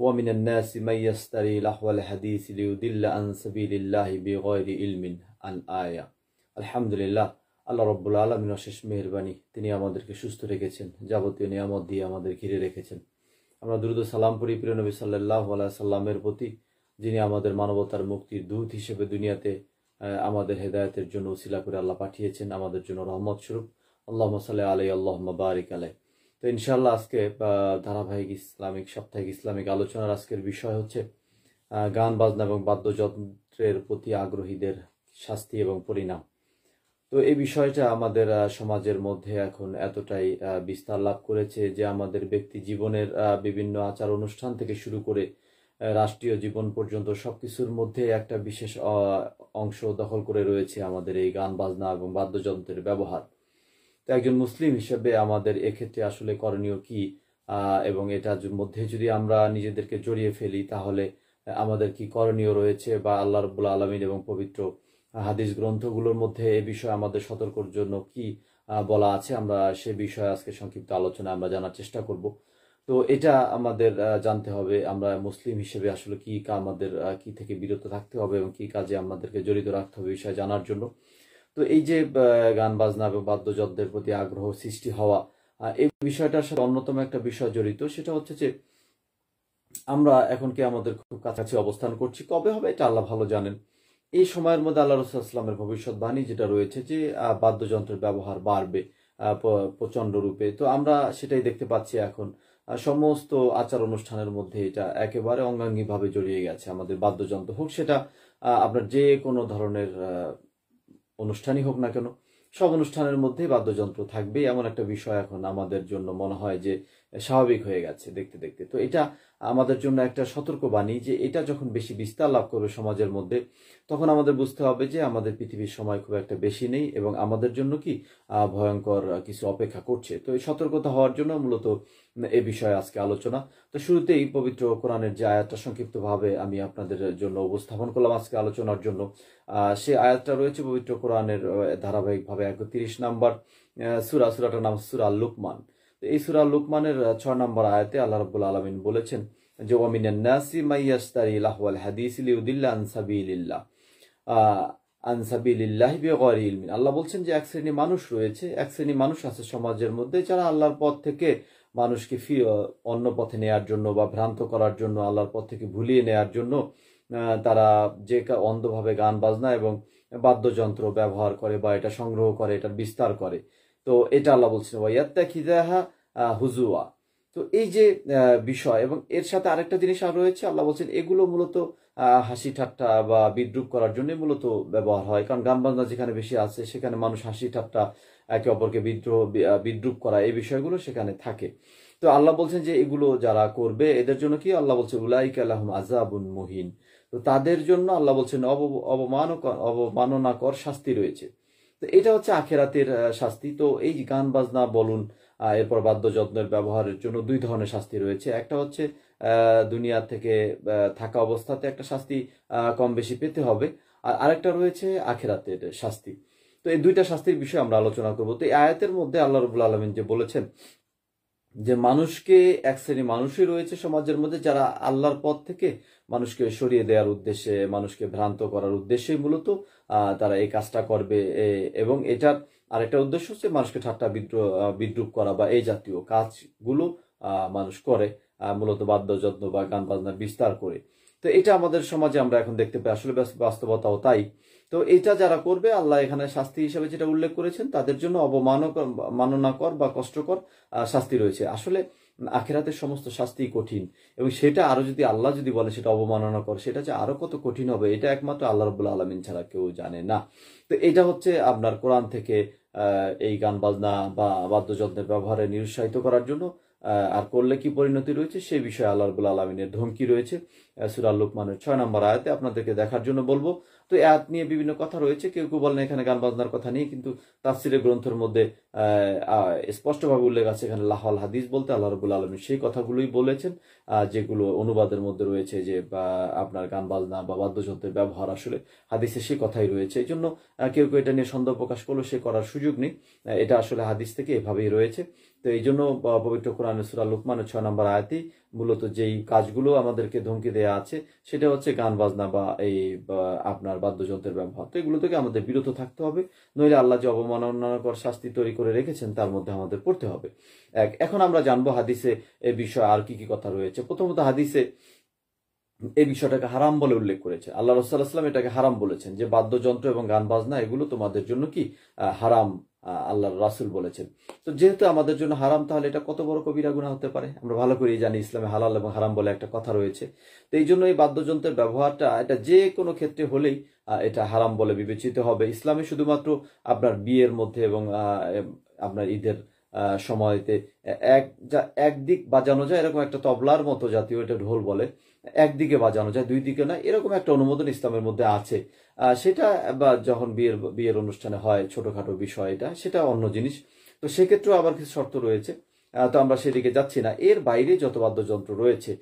ومن الناس من يستري لحو الحديث ليضل عن سبيل الله بغير علم الآية الحمد لله আল্লাহ রব্বুল আলমিন অশেষ মেহরবানি তিনি আমাদেরকে সুস্থ রেখেছেন যাবতীয় নিয়ামত দিয়ে আমাদের ঘিরে রেখেছেন আমরা দ্রুত সালাম পড়ি প্রিয় নবী সাল্লাহ আল্লাহ সাল্লামের প্রতি যিনি আমাদের মানবতার মুক্তির দূত হিসেবে দুনিয়াতে আমাদের হেদায়তের জন্য উসিলা করে আল্লাহ পাঠিয়েছেন আমাদের জন্য রহমত স্বরূপ আল্লাহ সাল্লাহ আলাই আল্লাহ বারিক আলাই তো ইনশাল্লাহ আজকে ধারাবাহিক ইসলামিক সাপ্তাহিক ইসলামিক আলোচনার আজকের বিষয় হচ্ছে গান বাজনা এবং বাদ্যযন্ত্রের প্রতি আগ্রহীদের শাস্তি এবং পরিণাম তো এই বিষয়টা আমাদের সমাজের মধ্যে এখন এতটাই বিস্তার লাভ করেছে যে আমাদের ব্যক্তি জীবনের বিভিন্ন আচার অনুষ্ঠান থেকে শুরু করে রাষ্ট্রীয় জীবন পর্যন্ত সব কিছুর মধ্যে একটা বিশেষ অংশ দখল করে রয়েছে আমাদের এই গান বাজনা এবং বাদ্যযন্ত্রের ব্যবহার একজন মুসলিম হিসেবে আমাদের এক্ষেত্রে আসলে করণীয় কি এবং এটার মধ্যে যদি আমরা নিজেদেরকে জড়িয়ে ফেলি তাহলে আমাদের কি করণীয় রয়েছে বা আল্লাহ রবুল্লা আলমিন এবং পবিত্র হাদিস গ্রন্থগুলোর মধ্যে এ বিষয়ে আমাদের সতর্কর জন্য কি বলা আছে আমরা সে বিষয়ে আজকে সংক্ষিপ্ত আলোচনা আমরা জানার চেষ্টা করব তো এটা আমাদের জানতে হবে আমরা মুসলিম হিসেবে আসলে কি আমাদের কি থেকে বিরত থাকতে হবে এবং কি কাজে আমাদেরকে জড়িত রাখতে হবে বিষয়ে জানার জন্য তো এই যে গান বাজনা বা বাদ্যযন্ত্রের প্রতি আগ্রহ সৃষ্টি হওয়া এই বিষয়টার সাথে অন্যতম একটা বিষয় জড়িত সেটা হচ্ছে যে আমরা এখন কি আমাদের খুব কাছাকাছি অবস্থান করছি কবে হবে এটা আল্লাহ ভালো জানেন এই সময়ের মধ্যে আল্লাহ রসুলামের ভবিষ্যৎবাণী যেটা রয়েছে যে বাদ্যযন্ত্রের ব্যবহার বাড়বে প্রচণ্ড রূপে তো আমরা সেটাই দেখতে পাচ্ছি এখন সমস্ত আচার অনুষ্ঠানের মধ্যে এটা একেবারে অঙ্গাঙ্গিভাবে জড়িয়ে গেছে আমাদের বাদ্যযন্ত্র হোক সেটা আপনার যে কোনো ধরনের অনুষ্ঠানই হোক না কেন সব অনুষ্ঠানের মধ্যে বাদ্যযন্ত্র থাকবে এমন একটা বিষয় এখন আমাদের জন্য মনে হয় যে স্বাভাবিক হয়ে গেছে দেখতে দেখতে তো এটা আমাদের জন্য একটা সতর্কবাণী যে এটা যখন বেশি বিস্তার লাভ করবে সমাজের মধ্যে তখন আমাদের বুঝতে হবে যে আমাদের পৃথিবীর সময় খুব একটা বেশি নেই এবং আমাদের জন্য কি ভয়ঙ্কর কিছু অপেক্ষা করছে তো এই সতর্কতা হওয়ার জন্য মূলত এ বিষয়ে আজকে আলোচনা তো শুরুতেই পবিত্র কোরআনের যে আয়াতটা সংক্ষিপ্তভাবে আমি আপনাদের জন্য উপস্থাপন করলাম আজকে আলোচনার জন্য সে আয়াতটা রয়েছে পবিত্র কোরআনের ধারাবাহিকভাবে একত্রিশ নাম্বার সুরা সুরাটার নাম সুরা লুকমান এই সুরা লুকমানের ছয় নম্বর আয়াতে আল্লাহ রব্বুল আলমিন বলেছেন যে ইলমিন আল্লাহ বলছেন যে এক শ্রেণী মানুষ রয়েছে এক শ্রেণী মানুষ আছে সমাজের মধ্যে যারা আল্লাহর পথ থেকে মানুষকে ফি অন্য পথে নেয়ার জন্য বা ভ্রান্ত করার জন্য আল্লাহর পথ থেকে ভুলিয়ে নেয়ার জন্য তারা যে অন্ধভাবে গান বাজনা এবং বাদ্যযন্ত্র ব্যবহার করে বা এটা সংগ্রহ করে এটা বিস্তার করে তো এটা আল্লাহ বলছেন ওয়াত্তাখিদাহা হুজুয়া তো এই যে বিষয় এবং এর সাথে আরেকটা জিনিস আর রয়েছে আল্লাহ বলছেন এগুলো মূলত হাসি ঠাট্টা বা বিদ্রুপ করার জন্য মূলত ব্যবহার হয় কারণ গ্রামবান্ধা যেখানে বেশি আছে সেখানে মানুষ হাসি ঠাট্টা একে অপরকে বিদ্রোহ বিদ্রুপ করা এই বিষয়গুলো সেখানে থাকে তো আল্লাহ বলছেন যে এগুলো যারা করবে এদের জন্য কি আল্লাহ বলছে উলাইক আল্লাহম আজাবুন মহিন তো তাদের জন্য আল্লাহ বলছেন অবমানক অবমাননাকর শাস্তি রয়েছে তো এটা হচ্ছে আখেরাতের শাস্তি তো এই গান বাজনা বলুন এরপর বাদ্যযত্নের ব্যবহারের জন্য দুই ধরনের শাস্তি রয়েছে একটা হচ্ছে দুনিয়া থেকে থাকা অবস্থাতে একটা শাস্তি কম বেশি পেতে হবে আর আরেকটা রয়েছে আখেরাতের শাস্তি তো এই দুইটা শাস্তির বিষয়ে আমরা আলোচনা করবো তো এই আয়াতের মধ্যে আল্লাহ রবুল আলমিন যে বলেছেন যে মানুষকে এক শ্রেণী মানুষই রয়েছে সমাজের মধ্যে যারা আল্লাহর পথ থেকে মানুষকে সরিয়ে দেওয়ার উদ্দেশ্যে মানুষকে ভ্রান্ত করার উদ্দেশ্যে মূলত তারা এই কাজটা করবে এবং এটার একটা উদ্দেশ্য হচ্ছে মানুষকে ঠাট্টা বিদ্রোহ বিদ্রুপ করা বা এই জাতীয় কাজগুলো মানুষ করে মূলত বাদ্যযত্ন বা গান বাজনার বিস্তার করে তো এটা আমাদের সমাজে আমরা এখন দেখতে পাই আসলে বাস্তবতাও তাই তো এটা যারা করবে আল্লাহ এখানে শাস্তি হিসেবে যেটা উল্লেখ করেছেন তাদের জন্য অবমানক মাননাকর বা কষ্টকর শাস্তি রয়েছে আসলে আখেরাতের সমস্ত শাস্তি কঠিন এবং সেটা আরো যদি আল্লাহ যদি বলে সেটা অবমাননা কর সেটা যে আরো কত কঠিন হবে এটা একমাত্র আল্লাহ রবুল্লা আলমিন ছাড়া কেউ জানে না তো এটা হচ্ছে আপনার কোরআন থেকে এই গান বাজনা বা বাদ্যযন্ত্রের ব্যবহারে নিরুৎসাহিত করার জন্য আর করলে কি পরিণতি রয়েছে সেই বিষয়ে আল্লাহ রবুল্লা আলমিনের ধমকি রয়েছে সুরাল লোকমানের ছয় নম্বর আয়াতে আপনাদেরকে দেখার জন্য বলবো তো এত নিয়ে বিভিন্ন কথা রয়েছে কেউ কেউ বলেন এখানে গান বাজনার কথা নেই কিন্তু তাফসিরে গ্রন্থের মধ্যে স্পষ্টভাবে উল্লেখ আছে এখানে লাহল হাদিস বলতে আল্লাহ রবুল আলম সেই কথাগুলোই বলেছেন যেগুলো অনুবাদের মধ্যে রয়েছে যে আপনার গান বাজনা বা বাদ্যযন্ত্রের ব্যবহার আসলে হাদিসে সেই কথাই রয়েছে এই জন্য কেউ কেউ এটা নিয়ে সন্দেহ প্রকাশ করলো সে করার সুযোগ নেই এটা আসলে হাদিস থেকে এভাবেই রয়েছে তো এই জন্য পবিত্র কোরআন সুরা লুকমানের ছয় নম্বর আয়াতি মূলত যেই কাজগুলো আমাদেরকে ধমকি দেয়া আছে সেটা হচ্ছে গান বাজনা বা এই আপনার বাদ্যযন্ত্রের ব্যবহার তো এগুলো থেকে আমাদের বিরত থাকতে হবে নইলে আল্লাহ যে অবমাননাকর শাস্তি তৈরি করে রেখেছেন তার মধ্যে আমাদের পড়তে হবে এক এখন আমরা জানবো হাদিসে এ বিষয়ে আর কি কি কথা রয়েছে প্রথমত হাদিসে এই বিষয়টাকে হারাম বলে উল্লেখ করেছে আল্লাহ রসাল্লাহাম এটাকে হারাম বলেছেন যে বাদ্যযন্ত্র এবং গান বাজনা এগুলো তোমাদের জন্য কি হারাম আল্লাহ রাসুল বলেছেন তো যেহেতু আমাদের জন্য হারাম তাহলে এটা কত বড় কবিরা গুণা হতে পারে আমরা ভালো করেই জানি ইসলামে হালাল এবং হারাম বলে একটা কথা রয়েছে তো এই জন্য এই বাদ্যযন্ত্রের ব্যবহারটা এটা যে কোনো ক্ষেত্রে হলেই এটা হারাম বলে বিবেচিত হবে ইসলামে শুধুমাত্র আপনার বিয়ের মধ্যে এবং আপনার ঈদের সময়তে এক যা একদিক বাজানো যায় এরকম একটা তবলার মতো জাতীয় এটা ঢোল বলে একদিকে বাজানো যায় দুই দিকে না এরকম একটা অনুমোদন ইসলামের মধ্যে আছে সেটা বা যখন বিয়ের বিয়ের অনুষ্ঠানে হয় ছোটখাটো বিষয় এটা সেটা অন্য জিনিস তো সেক্ষেত্রেও আবার কিছু শর্ত রয়েছে তো আমরা সেদিকে যাচ্ছি না এর বাইরে যত বাদ্যযন্ত্র রয়েছে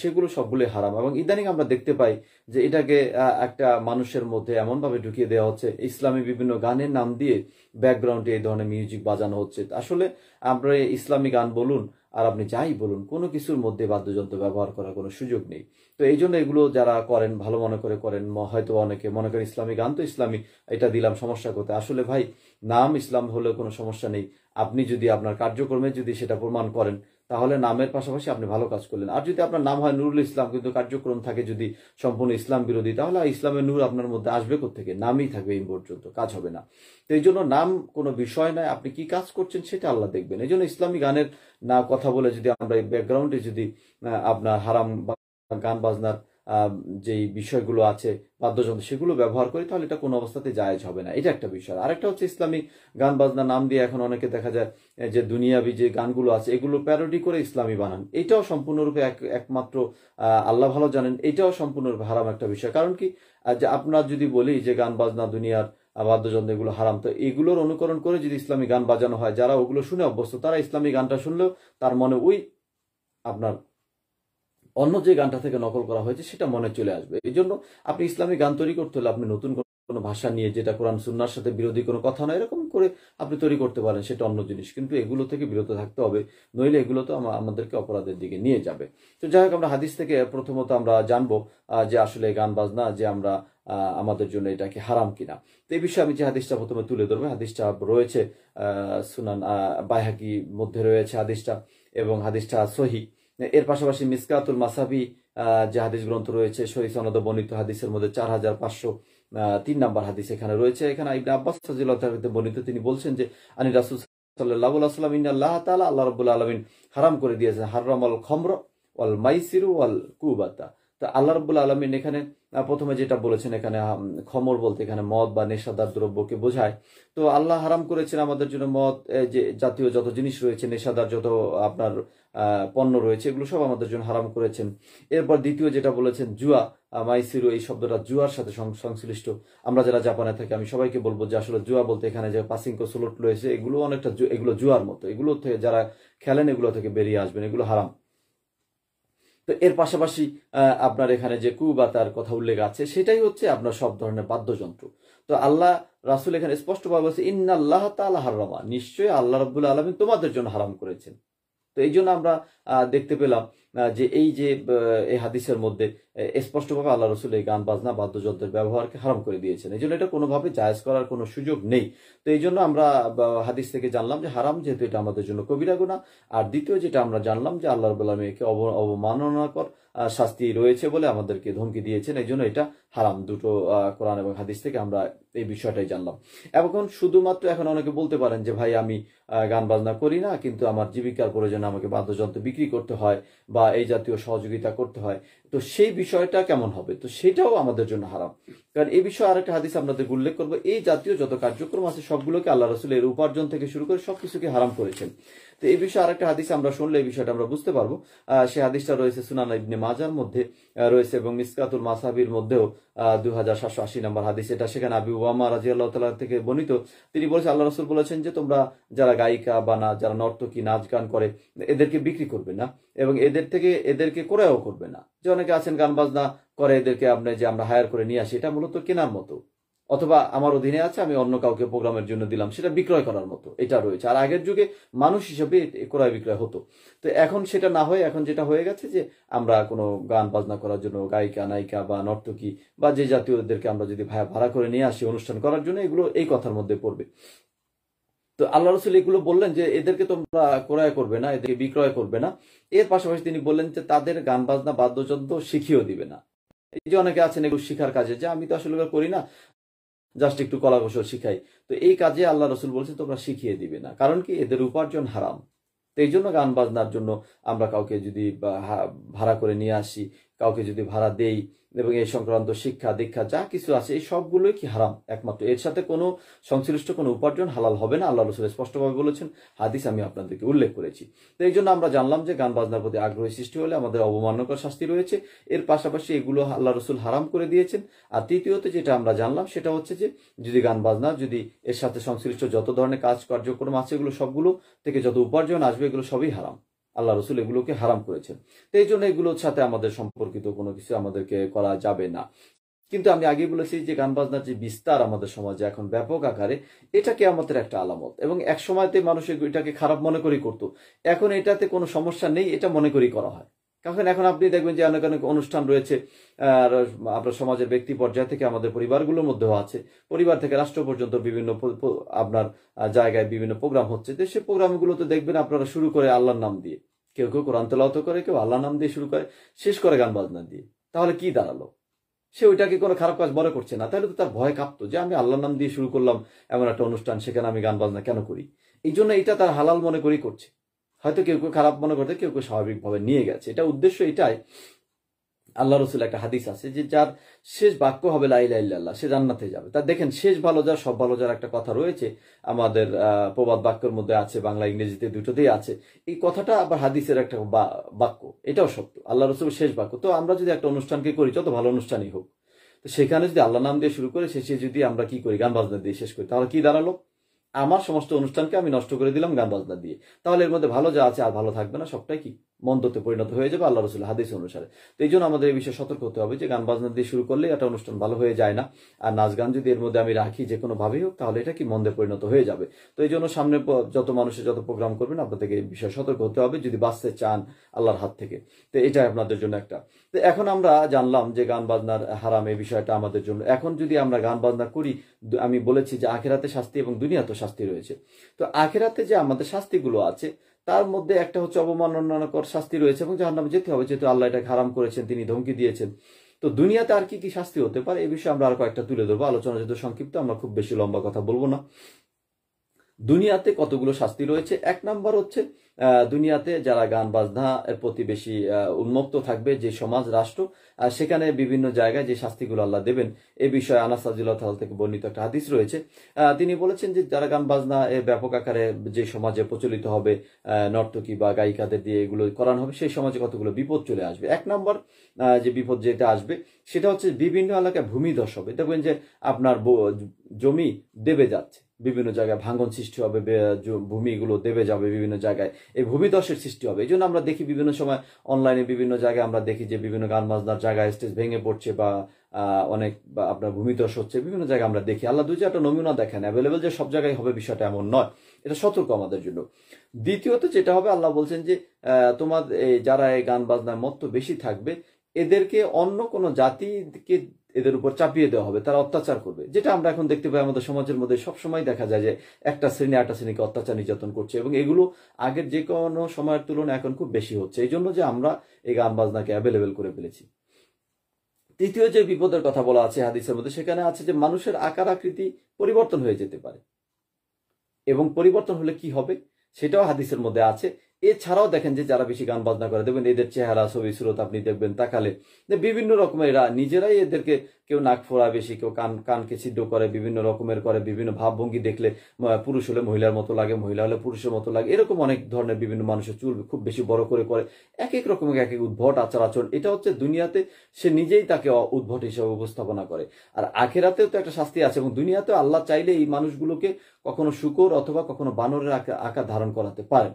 সেগুলো সবগুলোই হারাম এবং ইদানিং আমরা দেখতে পাই যে এটাকে একটা মানুষের মধ্যে এমনভাবে ঢুকিয়ে দেওয়া হচ্ছে ইসলামী বিভিন্ন গানের নাম দিয়ে ব্যাকগ্রাউন্ডে এই ধরনের মিউজিক বাজানো হচ্ছে আসলে আমরা ইসলামী গান বলুন আর আপনি যাই বলুন কোনো কিছুর মধ্যে বাদ্যযন্ত্র ব্যবহার করার কোনো সুযোগ নেই তো এই জন্য এগুলো যারা করেন ভালো মনে করে করেন হয়তো অনেকে মনে করেন ইসলামী গান তো ইসলামী এটা দিলাম সমস্যা করতে আসলে ভাই নাম ইসলাম হলেও কোনো সমস্যা নেই আপনি যদি আপনার কার্যক্রমে যদি সেটা প্রমাণ করেন তাহলে নামের পাশাপাশি আপনি ভালো কাজ করলেন আর যদি আপনার নাম হয় নুরুল ইসলাম কিন্তু কার্যক্রম থাকে যদি সম্পূর্ণ ইসলাম বিরোধী তাহলে ইসলামের নূর আপনার মধ্যে আসবে থেকে নামই থাকবে এই পর্যন্ত কাজ হবে না তো এই জন্য নাম কোনো বিষয় নয় আপনি কি কাজ করছেন সেটা আল্লাহ দেখবেন এই জন্য ইসলামী গানের না কথা বলে যদি আমরা এই ব্যাকগ্রাউন্ডে যদি আপনার হারাম গান বাজনার যেই বিষয়গুলো আছে বাদ্যযন্ত্র সেগুলো ব্যবহার করি তাহলে এটা কোনো অবস্থাতে জায়েজ হবে না এটা একটা বিষয় আরেকটা হচ্ছে ইসলামিক গান বাজনা নাম দিয়ে এখন অনেকে দেখা যায় যে দুনিয়াবি যে গানগুলো আছে এগুলো প্যারোডি করে ইসলামী বানান এটাও সম্পূর্ণরূপে এক একমাত্র আল্লাহ ভালো জানেন এটাও সম্পূর্ণরূপে হারাম একটা বিষয় কারণ কি যে আপনার যদি বলি যে গান বাজনা দুনিয়ার বাদ্যযন্ত্র এগুলো হারাম তো এগুলোর অনুকরণ করে যদি ইসলামী গান বাজানো হয় যারা ওগুলো শুনে অভ্যস্ত তারা ইসলামী গানটা শুনলেও তার মনে ওই আপনার অন্য যে গানটা থেকে নকল করা হয়েছে সেটা মনে চলে আসবে এই জন্য আপনি ইসলামী গান তৈরি করতে হলে আপনি নতুন কোনো ভাষা নিয়ে যেটা কোরআন সুন্নার সাথে বিরোধী কোনো কথা নয় এরকম করে আপনি তৈরি করতে পারেন সেটা অন্য জিনিস কিন্তু এগুলো থেকে বিরত থাকতে হবে নইলে এগুলো তো আমাদেরকে অপরাধের দিকে নিয়ে যাবে তো যাই হোক আমরা হাদিস থেকে প্রথমত আমরা জানবো যে আসলে গান বাজনা যে আমরা আমাদের জন্য এটাকে হারাম কিনা তো এই বিষয়ে আমি যে হাদিসটা প্রথমে তুলে ধরবো হাদিসটা রয়েছে সুনান বাইহাকি মধ্যে রয়েছে হাদিসটা এবং হাদিসটা সহি এর পাশাপাশি মিসকাতুল মাসাবি যে হাদিস গ্রন্থ রয়েছে শহীদ সনদ বর্ণিত হাদিসের মধ্যে চার হাজার পাঁচশো তিন নাম্বার হাদিস এখানে রয়েছে এখানে ইবনে আব্বাস সাজিল্লাহিতে বর্ণিত তিনি বলছেন যে আনি রাসুল সাল্লাহ আসলাম ইন আল্লাহ তালা আল্লাহ রবুল্লা আলমিন হারাম করে দিয়েছেন হারাম আল খমর ওয়াল মাইসিরু ওয়াল কুবাতা তা আল্লাহ রব্বুল আলমিন এখানে প্রথমে যেটা বলেছেন এখানে খমর বলতে এখানে মদ বা নেশাদার দ্রব্যকে বোঝায় তো আল্লাহ হারাম করেছেন আমাদের জন্য মদ যে জাতীয় যত জিনিস রয়েছে নেশাদার যত আপনার পণ্য রয়েছে এগুলো সব আমাদের জন্য হারাম করেছেন এরপর দ্বিতীয় যেটা বলেছেন জুয়া মাইসিরো এই শব্দটা জুয়ার সাথে সংশ্লিষ্ট আমরা যারা জাপানে থাকি আমি সবাইকে বলবো যে আসলে জুয়া বলতে এখানে যে পাসিং কোসলট রয়েছে এগুলো অনেকটা এগুলো জুয়ার মতো এগুলো থেকে যারা খেলেন এগুলো থেকে বেরিয়ে আসবেন এগুলো হারাম তো এর পাশাপাশি আপনার এখানে যে কু বা তার কথা উল্লেখ আছে সেটাই হচ্ছে আপনার সব ধরনের বাদ্যযন্ত্র তো আল্লাহ রাসুল এখানে স্পষ্টভাবে বলছে ইন্নাল্লাহ তাল হারামা নিশ্চয়ই আল্লাহ রবুল্লা আলমী তোমাদের জন্য হারাম করেছেন তো এই জন্য আমরা দেখতে পেলাম যে এই যে এই হাদিসের মধ্যে স্পষ্টভাবে আল্লাহ রসুল এই গান বাজনা বাদ্যযন্ত্রের ব্যবহারকে হারাম করে দিয়েছেন এই জন্য এটা কোনোভাবে জায়জ করার কোনো সুযোগ নেই তো এই জন্য আমরা হাদিস থেকে জানলাম যে হারাম যেহেতু এটা আমাদের জন্য কবিরা গুণা আর দ্বিতীয় যেটা আমরা জানলাম যে আল্লাহ রবুল্লা মেয়েকে অবমাননাকর শাস্তি রয়েছে বলে আমাদেরকে ধমকি দিয়েছেন এই জন্য এটা হারাম দুটো কোরআন এবং হাদিস থেকে আমরা এই বিষয়টাই জানলাম এখন শুধুমাত্র এখন অনেকে বলতে পারেন যে ভাই আমি গান বাজনা করি না কিন্তু আমার জীবিকার প্রয়োজনে আমাকে বাদ্যযন্ত্র বিক্রি করতে হয় বা এই জাতীয় সহযোগিতা করতে হয় তো সেই বিষয়টা কেমন হবে তো সেটাও আমাদের জন্য হারাম কারণ এই বিষয়ে আরেকটা হাদিস আপনাদের উল্লেখ করবো এই জাতীয় যত কার্যক্রম আছে সবগুলোকে আল্লাহ রসুলের উপার্জন থেকে শুরু করে সবকিছুকে হারাম করেছেন তো এই বিষয়ে আরেকটা হাদিস আমরা শুনলে এই বিষয়টা আমরা বুঝতে পারবো সেই হাদিসটা রয়েছে সুনান ইবনে মাজার মধ্যে রয়েছে এবং মিসকাতুল মাসাবির মধ্যেও দুই হাজার সাতশো আশি নম্বর হাদিস এটা সেখানে আবি ওয়ামা রাজি আল্লাহ তালা থেকে বর্ণিত তিনি বলেছেন আল্লাহ রসুল বলেছেন যে তোমরা যারা গায়িকা বা না যারা নর্তকী নাচ গান করে এদেরকে বিক্রি করবে না এবং এদের থেকে এদেরকে করেও করবে না যে অনেকে আছেন গান বাজনা করে এদেরকে আপনি যে আমরা হায়ার করে নিয়ে আসি এটা মূলত কেনার মতো অথবা আমার অধীনে আছে আমি অন্য কাউকে প্রোগ্রামের জন্য দিলাম সেটা বিক্রয় করার মতো এটা রয়েছে আর আগের যুগে মানুষ হিসেবে ক্রয় বিক্রয় হতো তো এখন সেটা না হয়ে এখন যেটা হয়ে গেছে যে আমরা কোনো গান বাজনা করার জন্য গায়িকা নায়িকা বা নর্তকী বা যে জাতীয়দেরকে আমরা যদি ভাড়া করে নিয়ে আসি অনুষ্ঠান করার জন্য এগুলো এই কথার মধ্যে পড়বে তো আল্লাহ রসুল এগুলো বললেন যে এদেরকে তোমরা ক্রয় করবে না এদেরকে বিক্রয় করবে না এর পাশাপাশি তিনি বললেন যে তাদের গান বাজনা বাদ্যযন্ত্র শিখিয়েও দিবে না এই যে অনেকে আছেন এগুলো শিখার কাজে যে আমি তো আসলে করি না জাস্ট একটু কলা কৌশল শিখাই তো এই কাজে আল্লাহ রসুল বলছে তোমরা শিখিয়ে দিবে না কারণ কি এদের উপার্জন হারাম তো এই জন্য গান বাজনার জন্য আমরা কাউকে যদি ভাড়া করে নিয়ে আসি কাউকে যদি ভাড়া দেই এবং এই সংক্রান্ত শিক্ষা দীক্ষা যা কিছু আছে এই সবগুলোই কি হারাম একমাত্র এর সাথে কোনো সংশ্লিষ্ট কোনো উপার্জন হালাল হবে না আল্লাহ রসুল স্পষ্টভাবে বলেছেন হাদিস আমি আপনাদেরকে উল্লেখ করেছি তো এই জন্য আমরা জানলাম যে গান বাজনার প্রতি আগ্রহী সৃষ্টি হলে আমাদের অবমান্যকর শাস্তি রয়েছে এর পাশাপাশি এগুলো আল্লাহ রসুল হারাম করে দিয়েছেন আর তৃতীয়ত যেটা আমরা জানলাম সেটা হচ্ছে যে যদি গান বাজনা যদি এর সাথে সংশ্লিষ্ট যত ধরনের কাজ কার্যক্রম আছে এগুলো সবগুলো থেকে যত উপার্জন আসবে এগুলো সবই হারাম আল্লাহ রসুল এগুলোকে হারাম করেছেন তো এই জন্য এগুলোর সাথে আমাদের সম্পর্কিত কোনো কিছু আমাদেরকে করা যাবে না কিন্তু আমি আগে বলেছি যে গান বাজনার যে বিস্তার আমাদের সমাজে এখন ব্যাপক আকারে এটা কে আমাদের একটা আলামত এবং এক সময়তে মানুষ এটাকে খারাপ মনে করেই করতো এখন এটাতে কোনো সমস্যা নেই এটা মনে করি করা হয় কারণ এখন আপনি দেখবেন যে অনেক অনেক অনুষ্ঠান রয়েছে আর আপনার সমাজের ব্যক্তি পর্যায় থেকে আমাদের পরিবারগুলোর মধ্যেও আছে পরিবার থেকে রাষ্ট্র পর্যন্ত বিভিন্ন আপনার জায়গায় বিভিন্ন প্রোগ্রাম হচ্ছে তো সে প্রোগ্রামগুলোতে দেখবেন আপনারা শুরু করে আল্লাহর নাম দিয়ে কেউ কেউ কোরআন তেলাওত করে কেউ আল্লাহ নাম দিয়ে শুরু করে শেষ করে গান বাজনা দিয়ে তাহলে কি দাঁড়ালো সে ওইটাকে কোনো খারাপ কাজ মনে করছে না তাহলে তো তার ভয় কাঁপতো যে আমি আল্লাহর নাম দিয়ে শুরু করলাম এমন একটা অনুষ্ঠান সেখানে আমি গান বাজনা কেন করি এই জন্য এটা তার হালাল মনে করেই করছে হয়তো কেউ কেউ খারাপ মনে করতে কেউ কেউ স্বাভাবিকভাবে নিয়ে গেছে এটা উদ্দেশ্য এটাই আল্লাহ রসুল একটা হাদিস আছে যে যার শেষ বাক্য হবে লাইল্লাহ সে জান্নাতে যাবে তা দেখেন শেষ ভালো যার সব ভালো যার একটা কথা রয়েছে আমাদের প্রবাদ বাক্যের মধ্যে আছে বাংলা ইংরেজিতে দুটোতেই আছে এই কথাটা আবার হাদিসের একটা বাক্য এটাও সত্য আল্লাহ রসুল শেষ বাক্য তো আমরা যদি একটা অনুষ্ঠানকে করি যত ভালো অনুষ্ঠানই হোক তো সেখানে যদি আল্লাহ নাম দিয়ে শুরু করে শেষে যদি আমরা কি করি গান বাজনা দিয়ে শেষ করি তাহলে কি দাঁড়ালো আমার সমস্ত অনুষ্ঠানকে আমি নষ্ট করে দিলাম গান বাজনা দিয়ে তাহলে এর মধ্যে ভালো যা আছে আর ভালো থাকবে না সবটাই কি মন্দতে পরিণত হয়ে যাবে আল্লাহ রসুল হাদিস অনুসারে তো এই জন্য আমাদের এই বিষয়ে সতর্ক হতে হবে যে গান বাজনা দিয়ে শুরু করলে এটা অনুষ্ঠান ভালো হয়ে যায় না আর নাচ গান যদি এর মধ্যে আমি রাখি যে কোনোভাবেই হোক তাহলে এটা কি মন্দে পরিণত হয়ে যাবে তো এই জন্য সামনে যত মানুষের যত প্রোগ্রাম করবেন আপনাদেরকে এই বিষয়ে সতর্ক হতে হবে যদি বাঁচতে চান আল্লাহর হাত থেকে তো এটাই আপনাদের জন্য একটা তো এখন আমরা জানলাম যে গান বাজনার হারাম এই বিষয়টা আমাদের জন্য এখন যদি আমরা গান বাজনা করি আমি বলেছি যে আখেরাতে শাস্তি এবং দুনিয়াতে শাস্তি রয়েছে তো আখেরাতে যে আমাদের শাস্তিগুলো আছে তার মধ্যে একটা হচ্ছে অবমাননাকর শাস্তি রয়েছে এবং জাহান্নামে যেতে হবে যেহেতু আল্লাহ এটাকে হারাম করেছেন তিনি ধমকি দিয়েছেন তো দুনিয়াতে আর কি কি শাস্তি হতে পারে এ বিষয়ে আমরা আর কয়েকটা তুলে ধরবো আলোচনা যেহেতু সংক্ষিপ্ত আমরা খুব বেশি লম্বা কথা বলবো না দুনিয়াতে কতগুলো শাস্তি রয়েছে এক নাম্বার হচ্ছে দুনিয়াতে যারা গান বাজনা এর প্রতি বেশি উন্মুক্ত থাকবে যে সমাজ রাষ্ট্র সেখানে বিভিন্ন জায়গায় যে শাস্তিগুলো আল্লাহ দেবেন এ বিষয়ে আনাসাজুল্লাহ তাল থেকে বর্ণিত একটা হাদিস রয়েছে তিনি বলেছেন যে যারা গান বাজনা এ ব্যাপক আকারে যে সমাজে প্রচলিত হবে নর্তকী বা গায়িকাদের দিয়ে এগুলো করানো হবে সেই সমাজে কতগুলো বিপদ চলে আসবে এক নম্বর যে বিপদ যেটা আসবে সেটা হচ্ছে বিভিন্ন এলাকায় ভূমিধস হবে দেখবেন যে আপনার জমি দেবে যাচ্ছে বিভিন্ন জায়গায় ভাঙন সৃষ্টি হবে ভূমিগুলো দেবে যাবে বিভিন্ন জায়গায় এই ভূমিদশের সৃষ্টি হবে এই জন্য আমরা দেখি বিভিন্ন সময় অনলাইনে বিভিন্ন জায়গায় আমরা দেখি যে বিভিন্ন গান বাজনার জায়গায় স্টেজ ভেঙে পড়ছে বা অনেক আপনার ভূমিদশ হচ্ছে বিভিন্ন জায়গায় আমরা দেখি আল্লাহ দুই একটা নমুনা দেখেন অ্যাভেলেবেল যে সব জায়গায় হবে বিষয়টা এমন নয় এটা সতর্ক আমাদের জন্য দ্বিতীয়ত যেটা হবে আল্লাহ বলছেন যে তোমার যারা এই গান বাজনায় মত্ত বেশি থাকবে এদেরকে অন্য কোনো জাতিকে এদের উপর চাপিয়ে দেওয়া হবে তারা অত্যাচার করবে যেটা আমরা এখন দেখতে পাই আমাদের সমাজের মধ্যে সবসময় দেখা যায় যে একটা শ্রেণী একটা শ্রেণীকে অত্যাচার নির্যাতন করছে এবং এগুলো আগের যে কোনো সময়ের তুলনায় এখন খুব বেশি হচ্ছে এই জন্য যে আমরা এই গান বাজনাকে অ্যাভেলেবেল করে ফেলেছি তৃতীয় যে বিপদের কথা বলা আছে হাদিসের মধ্যে সেখানে আছে যে মানুষের আকার আকৃতি পরিবর্তন হয়ে যেতে পারে এবং পরিবর্তন হলে কি হবে সেটাও হাদিসের মধ্যে আছে এছাড়াও দেখেন যে যারা বেশি গান বাজনা করে দেখবেন এদের চেহারা ছবি স্রোত আপনি দেখবেন তাকালে বিভিন্ন রকমের এরা নিজেরাই এদেরকে কেউ নাক ফোড়া বেশি কেউ কান কানকে সিদ্ধ করে বিভিন্ন রকমের করে বিভিন্ন ভাবভঙ্গি দেখলে পুরুষ হলে মহিলার মতো লাগে মহিলা হলে পুরুষের মতো লাগে এরকম অনেক ধরনের বিভিন্ন মানুষের চুল খুব বেশি বড় করে করে এক এক রকমের এক এক উদ্ভট আচার আচরণ এটা হচ্ছে দুনিয়াতে সে নিজেই তাকে উদ্ভট হিসেবে উপস্থাপনা করে আর আখেরাতেও তো একটা শাস্তি আছে এবং দুনিয়াতেও আল্লাহ চাইলে এই মানুষগুলোকে কখনো শুকর অথবা কখনো বানরের আকা ধারণ করাতে পারেন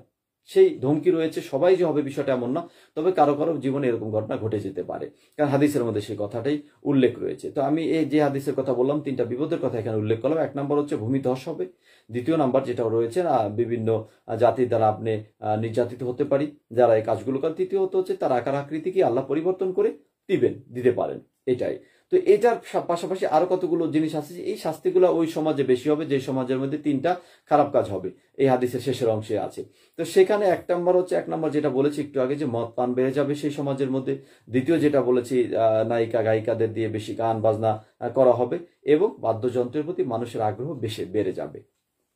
সেই ধমকি রয়েছে সবাই যে হবে বিষয়টা এমন না তবে কারো কারো জীবনে এরকম ঘটনা ঘটে যেতে পারে কারণ হাদিসের মধ্যে সেই কথাটাই উল্লেখ রয়েছে তো আমি এই যে হাদিসের কথা বললাম তিনটা বিপদের কথা এখানে উল্লেখ করলাম এক নম্বর হচ্ছে ধস হবে দ্বিতীয় নাম্বার যেটা রয়েছে বিভিন্ন জাতির দ্বারা আপনি নির্যাতিত হতে পারি যারা এই কাজগুলো করেন তৃতীয়ত হচ্ছে তার আকার আকৃতি কি আল্লাহ পরিবর্তন করে দিবেন দিতে পারেন এটাই তো এটার পাশাপাশি আরো কতগুলো জিনিস আছে এই শাস্তিগুলো ওই সমাজে বেশি হবে যে সমাজের মধ্যে তিনটা খারাপ কাজ হবে এই হাদিসের শেষের অংশে আছে তো সেখানে এক নম্বর হচ্ছে এক নম্বর যেটা বলেছি একটু আগে যে মদ পান বেড়ে যাবে সেই সমাজের মধ্যে দ্বিতীয় যেটা বলেছি নায়িকা গায়িকাদের দিয়ে বেশি গান বাজনা করা হবে এবং বাদ্যযন্ত্রের প্রতি মানুষের আগ্রহ বেশি বেড়ে যাবে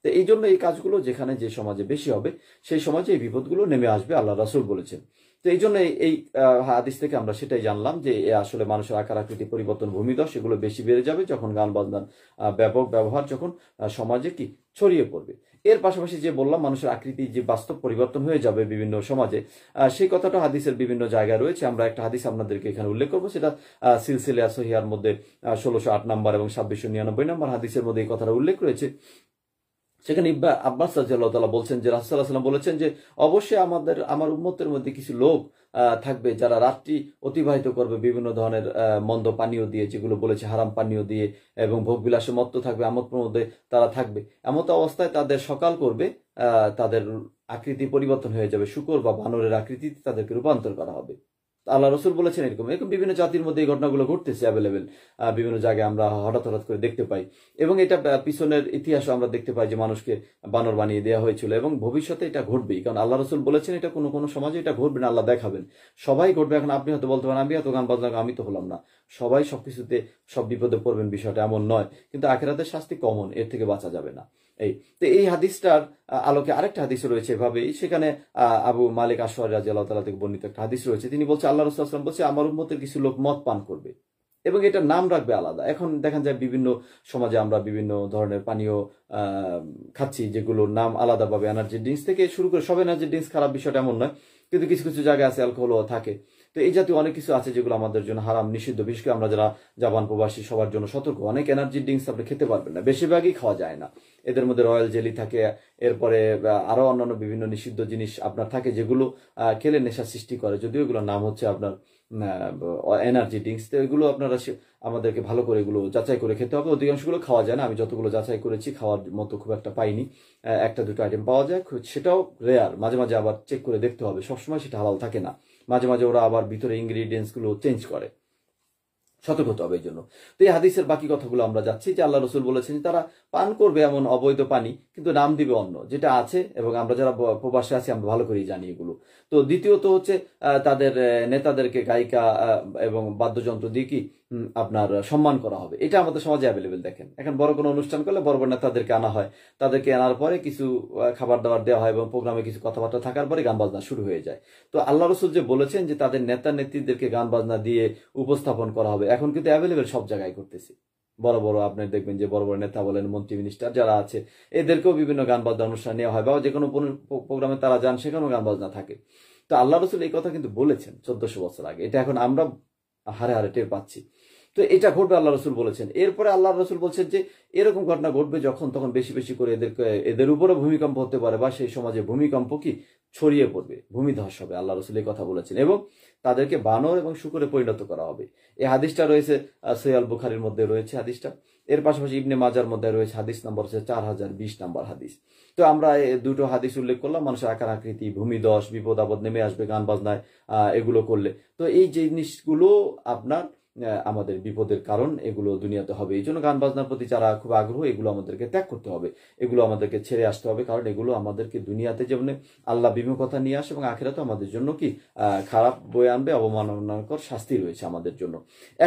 তো এই জন্য এই কাজগুলো যেখানে যে সমাজে বেশি হবে সেই সমাজে এই বিপদগুলো নেমে আসবে আল্লাহ রাসুল বলেছেন তো এই জন্য এই হাদিস থেকে আমরা সেটাই জানলাম যে আসলে মানুষের আকার আকৃতি পরিবর্তন ভূমিদশ এগুলো বেশি বেড়ে যাবে যখন গান বাজনার ব্যাপক ব্যবহার যখন সমাজে কি ছড়িয়ে পড়বে এর পাশাপাশি যে বললাম মানুষের আকৃতি যে বাস্তব পরিবর্তন হয়ে যাবে বিভিন্ন সমাজে সেই কথাটা হাদিসের বিভিন্ন জায়গায় রয়েছে আমরা একটা হাদিস আপনাদেরকে এখানে উল্লেখ করবো সেটা সিলসিলিয়া সহিয়ার মধ্যে ষোলোশো আট নম্বর এবং ছাব্বিশশো নিরানব্বই নম্বর হাদিসের মধ্যে এই কথাটা উল্লেখ রয়েছে সেখানে ইব্বা আব্বাস রাজিয়াল্লাহ বলছেন যে রাসুল্লাহ সাল্লাম বলেছেন যে অবশ্যই আমাদের আমার উন্মতের মধ্যে কিছু লোক থাকবে যারা রাত্রি অতিবাহিত করবে বিভিন্ন ধরনের মন্দ পানীয় দিয়ে যেগুলো বলেছে হারাম পানীয় দিয়ে এবং ভোগবিলাসে মত্ত থাকবে আমত মধ্যে তারা থাকবে এমত অবস্থায় তাদের সকাল করবে তাদের আকৃতি পরিবর্তন হয়ে যাবে শুকর বা বানরের আকৃতিতে তাদেরকে রূপান্তর করা হবে আল্লাহ রসুল বলেছেন এরকম এরকম বিভিন্ন জাতির মধ্যে এই ঘটনাগুলো ঘটতেছে অ্যাভেলেবেল বিভিন্ন জায়গায় আমরা হঠাৎ হঠাৎ করে দেখতে পাই এবং এটা পিছনের ইতিহাসও আমরা দেখতে পাই যে মানুষকে বানর বানিয়ে দেওয়া হয়েছিল এবং ভবিষ্যতে এটা ঘটবেই কারণ আল্লাহ রসুল বলেছেন এটা কোনো কোনো সমাজে এটা ঘটবে না আল্লাহ দেখাবেন সবাই ঘটবে এখন আপনি হয়তো বলতে পারেন আমি এত গান বাজনা আমি তো হলাম না সবাই সবকিছুতে সব বিপদে পড়বেন বিষয়টা এমন নয় কিন্তু আখেরাতের শাস্তি কমন এর থেকে বাঁচা যাবে না এই তো এই হাদিসটার আলোকে আরেকটা হাদিস রয়েছে এভাবেই সেখানে আবু মালিক আসর রাজি আল্লাহ তালা থেকে বর্ণিত একটা হাদিস রয়েছে তিনি বলছে আল্লাহ রসুল বলছে আমার উন্মতের কিছু লোক মদ পান করবে এবং এটার নাম রাখবে আলাদা এখন দেখেন যায় বিভিন্ন সমাজে আমরা বিভিন্ন ধরনের পানীয় খাচ্ছি যেগুলোর নাম আলাদাভাবে এনার্জি ড্রিঙ্কস থেকে শুরু করে সব এনার্জি ড্রিঙ্কস খারাপ বিষয়টা এমন নয় কিন্তু কিছু কিছু জায়গায় আছে অ্যালকোহলও থাকে তো এই জাতীয় অনেক কিছু আছে যেগুলো আমাদের জন্য হারাম নিষিদ্ধ বিশেষ করে আমরা যারা জাপান প্রবাসী সবার জন্য সতর্ক অনেক এনার্জি ড্রিঙ্কস আপনি খেতে পারবেন না বেশিরভাগই খাওয়া যায় না এদের মধ্যে রয়্যাল জেলি থাকে এরপরে আরও অন্যান্য বিভিন্ন নিষিদ্ধ জিনিস আপনার থাকে যেগুলো খেলে নেশা সৃষ্টি করে যদিও এগুলোর নাম হচ্ছে আপনার এনার্জি ড্রিঙ্কস এগুলো আপনারা আমাদেরকে ভালো করে এগুলো যাচাই করে খেতে হবে অধিকাংশগুলো খাওয়া যায় না আমি যতগুলো যাচাই করেছি খাওয়ার মতো খুব একটা পাইনি একটা দুটো আইটেম পাওয়া যায় সেটাও রেয়ার মাঝে মাঝে আবার চেক করে দেখতে হবে সবসময় সেটা হালাল থাকে না মাঝে মাঝে ওরা আবার ভিতরে ইনগ্রিডিয়েন্টসগুলো চেঞ্জ করে সতর্ক হতে হবে এই জন্য তো এই হাদিসের বাকি কথাগুলো আমরা যাচ্ছি যে আল্লাহ রসুল বলেছেন তারা পান করবে এমন অবৈধ পানি কিন্তু নাম দিবে অন্য যেটা আছে এবং আমরা যারা প্রবাসে আছি আমরা ভালো করেই জানি এগুলো তো দ্বিতীয়ত হচ্ছে তাদের নেতাদেরকে গায়িকা এবং বাদ্যযন্ত্র দিয়ে কি আপনার সম্মান করা হবে এটা আমাদের সমাজে অ্যাভেলেবেল দেখেন এখন বড় কোনো অনুষ্ঠান করলে বড় বড় নেতাদেরকে আনা হয় তাদেরকে আনার পরে কিছু খাবার দাবার দেওয়া হয় এবং প্রোগ্রামে কিছু কথাবার্তা থাকার পরে গান বাজনা শুরু হয়ে যায় তো আল্লাহ রসুল যে বলেছেন যে তাদের নেতা নেত্রীদেরকে গান বাজনা দিয়ে উপস্থাপন করা হবে এখন কিন্তু অ্যাভেলেবেল সব জায়গায় করতেছি বড় বড় আপনি দেখবেন যে বড় বড় নেতা বলেন মন্ত্রী মিনিস্টার যারা আছে এদেরকেও বিভিন্ন গান বাজনা অনুষ্ঠান নেওয়া হয় বা যে কোনো প্রোগ্রামে তারা যান সেখানেও গান বাজনা থাকে তো আল্লাহ রসুল এই কথা কিন্তু বলেছেন চোদ্দশো বছর আগে এটা এখন আমরা হারে হারে টের পাচ্ছি তো এটা ঘটবে আল্লাহ রসুল বলেছেন এরপরে আল্লাহ রসুল বলছেন যে এরকম ঘটনা ঘটবে যখন তখন বেশি বেশি করে এদেরকে এদের উপরে ভূমিকম্প হতে পারে বা সেই সমাজে ভূমিকম্প কি ছড়িয়ে পড়বে ভূমিধস হবে আল্লাহ রসুল এই কথা বলেছেন এবং তাদেরকে বানর এবং শুকুরে পরিণত করা হবে এই হাদিসটা রয়েছে সৈয়াল বুখারির মধ্যে রয়েছে হাদিসটা এর পাশাপাশি ইবনে মাজার মধ্যে রয়েছে হাদিস নম্বর হচ্ছে চার হাজার বিশ নম্বর হাদিস তো আমরা দুটো হাদিস উল্লেখ করলাম মানুষের আকার আকৃতি ভূমিদশ বিপদ আপদ নেমে আসবে গান বাজনায় এগুলো করলে তো এই জিনিসগুলো আপনার আমাদের বিপদের কারণ এগুলো দুনিয়াতে হবে এই জন্য গান বাজনার প্রতি যারা খুব আগ্রহ এগুলো আমাদেরকে ত্যাগ করতে হবে এগুলো আমাদেরকে ছেড়ে আসতে হবে কারণ এগুলো আমাদেরকে দুনিয়াতে যেমন আল্লাহ বিমুখতা নিয়ে আসে এবং আখেরাতে আমাদের জন্য কি খারাপ বয়ে আনবে অবমাননাকর শাস্তি রয়েছে আমাদের জন্য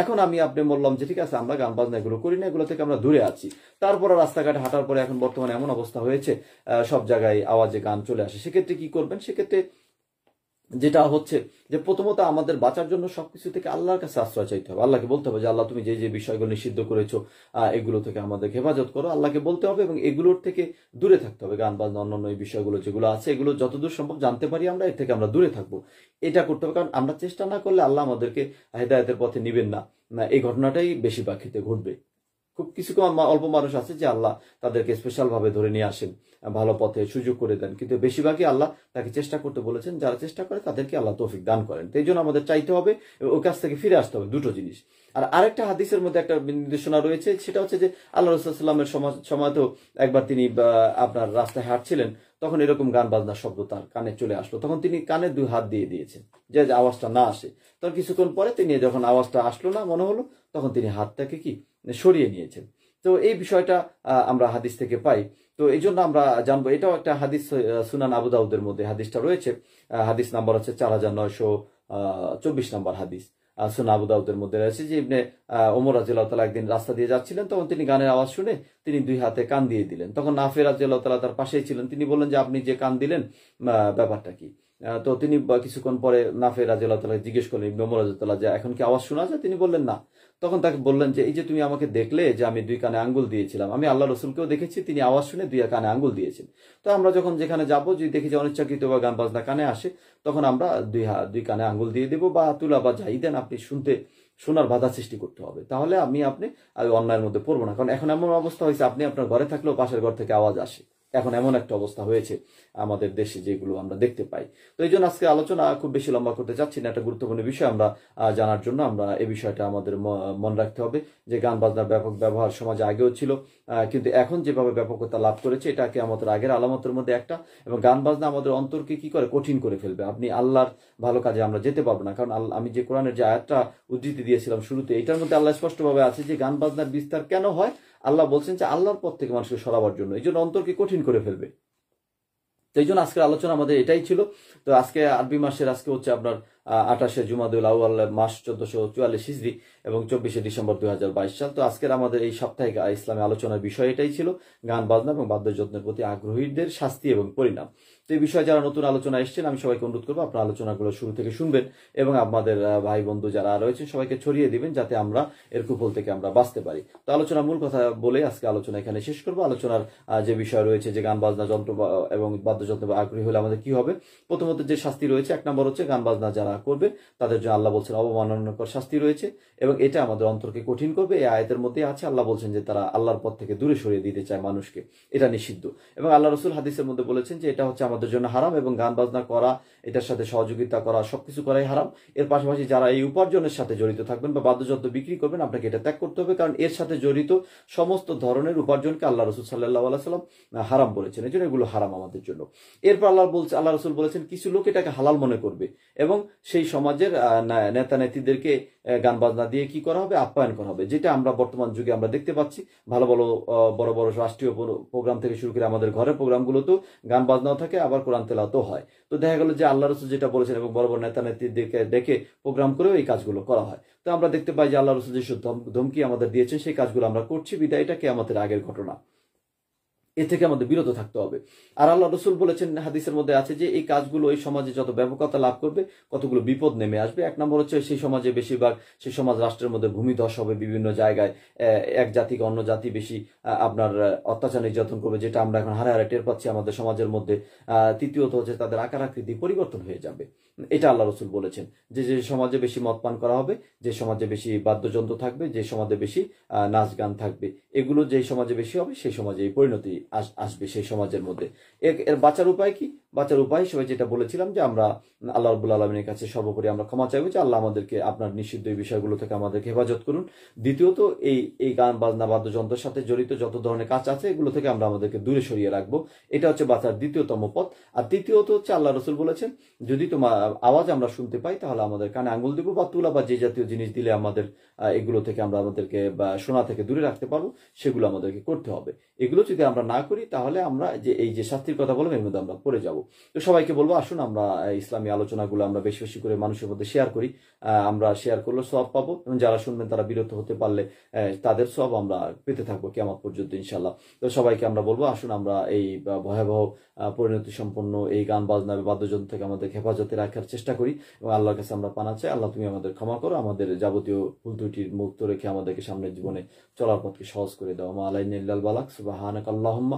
এখন আমি আপনি বললাম যে ঠিক আছে আমরা গান বাজনা এগুলো করি না এগুলো থেকে আমরা দূরে আছি তারপরে রাস্তাঘাটে হাঁটার পরে এখন বর্তমানে এমন অবস্থা হয়েছে সব জায়গায় আওয়াজে গান চলে আসে সেক্ষেত্রে কি করবেন সেক্ষেত্রে যেটা হচ্ছে যে প্রথমত আমাদের বাঁচার জন্য সবকিছু থেকে আল্লাহর কাছে আশ্রয় চাইতে হবে আল্লাহকে বলতে হবে যে আল্লাহ তুমি যে যে বিষয়গুলো নিষিদ্ধ করেছো এগুলো থেকে আমাদের হেফাজত করো আল্লাহকে বলতে হবে এবং এগুলোর থেকে দূরে থাকতে হবে গান বাজনা অন্যান্য এই বিষয়গুলো যেগুলো আছে এগুলো যতদূর সম্ভব জানতে পারি আমরা এর থেকে আমরা দূরে থাকবো এটা করতে হবে কারণ আমরা চেষ্টা না করলে আল্লাহ আমাদেরকে হেদায়তের পথে নিবেন না এই ঘটনাটাই বেশিরভাগ ক্ষেত্রে ঘটবে খুব কিছু অল্প মানুষ আছে যে আল্লাহ তাদেরকে স্পেশালভাবে ধরে নিয়ে আসেন ভালো পথে সুযোগ করে দেন কিন্তু বেশিরভাগই আল্লাহ তাকে চেষ্টা করতে বলেছেন যারা চেষ্টা করে তাদেরকে আল্লাহ তৌফিক দান করেন তাই জন্য আমাদের চাইতে হবে ওই কাছ থেকে ফিরে আসতে হবে দুটো জিনিস আর আরেকটা হাদিসের মধ্যে একটা নির্দেশনা রয়েছে সেটা হচ্ছে যে আল্লাহ রসুল্লামের সমাজেও একবার তিনি আপনার রাস্তায় হাঁটছিলেন তখন এরকম গান বাজনা শব্দ তার কানে চলে আসলো তখন তিনি কানে দুই হাত দিয়ে দিয়েছেন যে আওয়াজটা না আসে তখন কিছুক্ষণ পরে তিনি যখন আওয়াজটা আসলো না মনে হলো তখন তিনি হাতটাকে কি সরিয়ে নিয়েছেন তো এই বিষয়টা আমরা হাদিস থেকে পাই তো এই জন্য আমরা জানবো এটাও একটা হাদিস সুনান আবু দাউদের মধ্যে হাদিসটা রয়েছে হাদিস নাম্বার হচ্ছে চার হাজার নয়শো চব্বিশ নাম্বার হাদিস সুন দাউদের মধ্যে রয়েছে যে ইবনে ওমর রাজিল্লাহ তালা একদিন রাস্তা দিয়ে যাচ্ছিলেন তখন তিনি গানের আওয়াজ শুনে তিনি দুই হাতে কান দিয়ে দিলেন তখন নাফে রাজিল্লাহ তালা তার পাশেই ছিলেন তিনি বললেন যে আপনি যে কান দিলেন ব্যাপারটা কি তো তিনি কিছুক্ষণ পরে নাফে রাজিউল্লাহ তালা জিজ্ঞেস করলেন ইবনে রাজিউল্লাহ যে এখন কি আওয়াজ শোনা যায় তিনি বললেন না তখন তাকে বললেন যে এই যে তুমি আমাকে দেখলে যে আমি দুই কানে আঙ্গুল দিয়েছিলাম আমি আল্লাহ রসুলকেও দেখেছি তিনি আওয়াজ শুনে দুই কানে আঙ্গুল দিয়েছেন তো আমরা যখন যেখানে যাব যদি দেখি যে অনিচ্ছাকৃত বা গান বাজনা কানে আসে তখন আমরা দুই দুই কানে আঙ্গুল দিয়ে দেবো বা তুলা বা যাই দেন আপনি শুনতে শোনার বাধা সৃষ্টি করতে হবে তাহলে আমি আপনি আমি অন্যায়ের মধ্যে পড়বো না কারণ এখন এমন অবস্থা হয়েছে আপনি আপনার ঘরে থাকলেও পাশের ঘর থেকে আওয়াজ আসে এখন এমন একটা অবস্থা হয়েছে আমাদের দেশে যেগুলো আমরা দেখতে পাই তো এই জন্য আজকে আলোচনা খুব বেশি লম্বা করতে চাচ্ছি না একটা গুরুত্বপূর্ণ বিষয় আমরা জানার জন্য আমরা এই বিষয়টা আমাদের মনে রাখতে হবে যে গান বাজনার ব্যাপক ব্যবহার সমাজে আগেও ছিল কিন্তু এখন যেভাবে ব্যাপকতা লাভ করেছে এটাকে আমাদের আগের আলামতের মধ্যে একটা এবং গান বাজনা আমাদের অন্তরকে কি করে কঠিন করে ফেলবে আপনি আল্লাহর ভালো কাজে আমরা যেতে পারবো না কারণ আমি যে কোরআনের যে আয়াতটা উদ্ধৃতি দিয়েছিলাম শুরুতে এটার মধ্যে আল্লাহ স্পষ্টভাবে আছে যে গান বাজনার বিস্তার কেন হয় আল্লাহ বলছেন যে আল্লাহর পথ থেকে মানুষকে সরাবার জন্য এই জন্য অন্তরকে কঠিন করে ফেলবে তো এই জন্য আজকের আলোচনা আমাদের এটাই ছিল তো আজকে আরবি মাসের আজকে হচ্ছে আপনার আঠাশে জুমাদুল আউয়াল মাস চোদ্দশো চুয়াল্লিশ হিজড়ি এবং চব্বিশে ডিসেম্বর দুই সাল তো আজকের আমাদের এই সাপ্তাহিক ইসলামী আলোচনার বিষয় এটাই ছিল গান বাজনা এবং বাদ্যযত্নের প্রতি আগ্রহীদের শাস্তি এবং পরিণাম তো এই বিষয়ে যারা নতুন আলোচনা এসছেন আমি সবাইকে অনুরোধ করবো আপনার আলোচনাগুলো শুরু থেকে শুনবেন এবং আমাদের ভাই বন্ধু যারা রয়েছেন সবাইকে ছড়িয়ে দিবেন যাতে আমরা এর কুফল থেকে আমরা বাঁচতে পারি তো আলোচনা মূল কথা বলে আজকে আলোচনা এখানে শেষ করবো আলোচনার যে বিষয় রয়েছে যে গান বাজনা যন্ত্র এবং বাদ্যযন্ত্র আগ্রহী হলে আমাদের কি হবে প্রথমত যে শাস্তি রয়েছে এক নম্বর হচ্ছে গান বাজনা যারা না করবে তাদের জন্য আল্লাহ বলছেন অবমাননাকর শাস্তি রয়েছে এবং এটা আমাদের অন্তরকে কঠিন করবে এই আয়তের মধ্যে আছে আল্লাহ বলছেন যে তারা আল্লাহর পথ থেকে দূরে সরিয়ে দিতে চায় মানুষকে এটা নিষিদ্ধ এবং আল্লাহ রসুল হাদিসের মধ্যে বলেছেন যে এটা হচ্ছে আমাদের জন্য হারাম এবং গান বাজনা করা এটার সাথে সহযোগিতা করা সবকিছু করাই হারাম এর পাশাপাশি যারা এই উপার্জনের সাথে জড়িত থাকবেন বা বাদ্যযন্ত্র বিক্রি করবেন আপনাকে এটা ত্যাগ করতে হবে কারণ এর সাথে জড়িত সমস্ত ধরনের উপার্জনকে আল্লাহ রসুল সাল্লাহ আলাইসাল্লাম হারাম বলেছেন এই জন্য এগুলো হারাম আমাদের জন্য এরপর আল্লাহ বলছে আল্লাহ রসুল বলেছেন কিছু লোক এটাকে হালাল মনে করবে এবং সেই সমাজের নেতা নেত্রীদেরকে গান বাজনা দিয়ে কি করা হবে আপ্যায়ন করা হবে যেটা আমরা বর্তমান যুগে আমরা দেখতে পাচ্ছি ভালো ভালো বড় বড় রাষ্ট্রীয় প্রোগ্রাম থেকে শুরু করে আমাদের ঘরের প্রোগ্রামগুলোতেও গান বাজনাও থাকে আবার কোরআন তেলাতেও হয় তো দেখা গেল যে আল্লাহ রসুল যেটা বলেছেন এবং বড় বড় নেতা নেত্রীদেরকে ডেকে প্রোগ্রাম করেও এই কাজগুলো করা হয় তো আমরা দেখতে পাই যে আল্লাহ রসুল যেসব ধমকি আমাদের দিয়েছেন সেই কাজগুলো আমরা করছি বিদায় এটা কে আমাদের আগের ঘটনা এ থেকে আমাদের বিরত থাকতে হবে আর আল্লাহ রসুল বলেছেন হাদিসের মধ্যে আছে যে এই কাজগুলো এই সমাজে যত ব্যাপকতা লাভ করবে কতগুলো বিপদ নেমে আসবে এক নম্বর হচ্ছে সেই সমাজে বেশিরভাগ সেই সমাজ রাষ্ট্রের মধ্যে ভূমিধস হবে বিভিন্ন জায়গায় এক জাতিকে অন্য জাতি বেশি আপনার অত্যাচার নির্যাতন করবে যেটা আমরা এখন হারে হারে টের পাচ্ছি আমাদের সমাজের মধ্যে তৃতীয়ত হচ্ছে তাদের আকার আকৃতি পরিবর্তন হয়ে যাবে এটা আল্লাহ রসুল বলেছেন যে যে সমাজে বেশি মত পান করা হবে যে সমাজে বেশি বাদ্যযন্ত্র থাকবে যে সমাজে বেশি নাচ গান থাকবে এগুলো যে সমাজে বেশি হবে সেই সমাজে এই পরিণতি আসবে সেই সমাজের মধ্যে এর বাঁচার উপায় কি বাঁচার উপায় হিসেবে যেটা বলেছিলাম যে আমরা আল্লাহ রবুল আলমীর কাছে সর্বোপরি আমরা ক্ষমা চাইবো যে আল্লাহ আমাদেরকে আপনার নিষিদ্ধ এই বিষয়গুলো থেকে আমাদেরকে হেফাজত করুন দ্বিতীয়ত এই এই গান বাজনা বাদ্যযন্ত্রের সাথে জড়িত যত ধরনের কাজ আছে এগুলো থেকে আমরা আমাদেরকে দূরে সরিয়ে রাখবো এটা হচ্ছে বাঁচার দ্বিতীয়তম পথ আর তৃতীয়ত হচ্ছে আল্লাহ রসুল বলেছেন যদি তোমার আওয়াজ আমরা শুনতে পাই তাহলে আমাদের কানে আঙুল দেবো বা তুলা বা যে জাতীয় জিনিস দিলে আমাদের এগুলো থেকে আমরা আমাদেরকে শোনা থেকে দূরে রাখতে পারবো সেগুলো আমাদেরকে করতে হবে এগুলো যদি আমরা না করি তাহলে আমরা যে এই যে শাস্তির কথা বললাম এর মধ্যে আমরা পড়ে যাবো তো সবাইকে বলবো আসুন আমরা ইসলামী আলোচনাগুলো আমরা বেশি বেশি করে মানুষের মধ্যে শেয়ার করি আমরা শেয়ার করলে সব পাবো এবং যারা শুনবেন তারা বিরত হতে পারলে তাদের সব আমরা পেতে থাকবো কেমন পর্যন্ত ইনশাল্লাহ তো সবাইকে আমরা বলবো আসুন আমরা এই ভয়াবহ পরিণতি সম্পন্ন এই গান বাজনা বাদ্যযন্ত্র থেকে আমাদের হেফাজতে রাখার চেষ্টা করি এবং আল্লাহর কাছে আমরা পানা চাই আল্লাহ তুমি আমাদের ক্ষমা করো আমাদের যাবতীয় ভুল ত্রুটির মুক্ত রেখে আমাদেরকে সামনের জীবনে চলার পথকে সহজ করে দেওয়া মা আলাইন বালাক সুবাহ আল্লাহম্মা